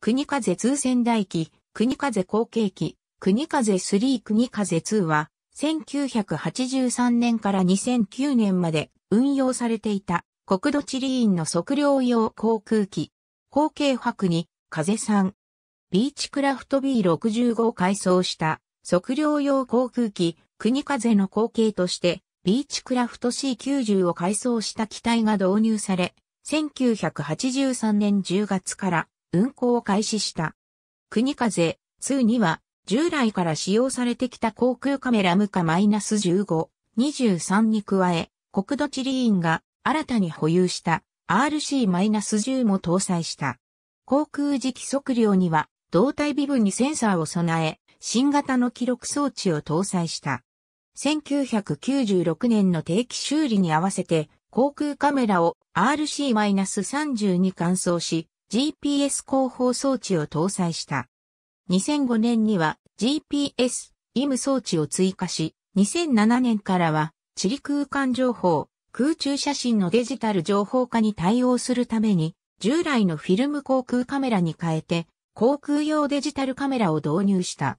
国風通仙台機、国風後継機、国風3国風2は、1983年から2009年まで運用されていた国土地理院の測量用航空機、後継泊に風3、ビーチクラフト B65 を改装した測量用航空機、国風の後継として、ビーチクラフト C90 を改装した機体が導入され、1983年10月から運行を開始した。国風2には、従来から使用されてきた航空カメラ無価 -15、23に加え、国土地理院が新たに保有した RC-10 も搭載した。航空磁気測量には、胴体微分にセンサーを備え、新型の記録装置を搭載した。1996年の定期修理に合わせて、航空カメラを RC-30 に換装し、GPS 広報装置を搭載した。2005年には GPS、IM 装置を追加し、2007年からは地理空間情報、空中写真のデジタル情報化に対応するために、従来のフィルム航空カメラに変えて、航空用デジタルカメラを導入した。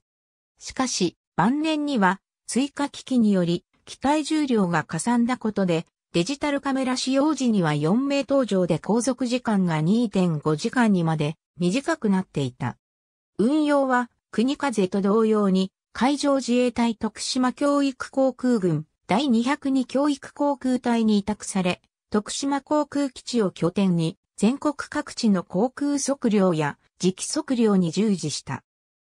しかし、晩年には追加機器により機体重量がかさんだことでデジタルカメラ使用時には4名登場で航続時間が2.5時間にまで短くなっていた。運用は国風と同様に海上自衛隊徳島教育航空軍第202教育航空隊に委託され、徳島航空基地を拠点に全国各地の航空測量や磁気測量に従事した。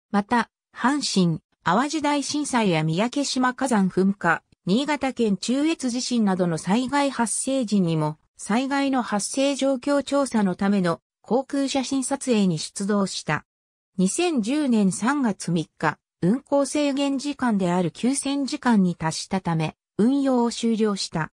また、阪神、淡路大震災や三宅島火山噴火、新潟県中越地震などの災害発生時にも、災害の発生状況調査のための航空写真撮影に出動した。2010年3月3日、運行制限時間である9000時間に達したため、運用を終了した。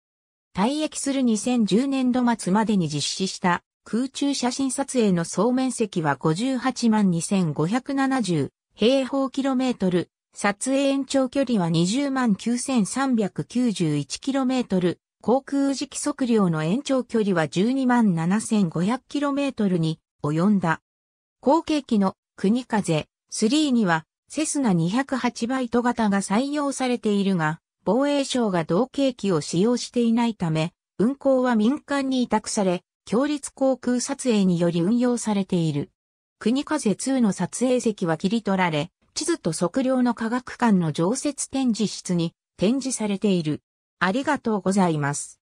退役する2010年度末までに実施した空中写真撮影の総面積は58万2570平方キロメートル撮影延長距離は 209,391km、航空時期測量の延長距離は 127,500km に及んだ。後継機の国風3にはセスナ208バイト型が採用されているが、防衛省が同型機を使用していないため、運航は民間に委託され、強立航空撮影により運用されている。国風2の撮影席は切り取られ、地図と測量の科学館の常設展示室に展示されている。ありがとうございます。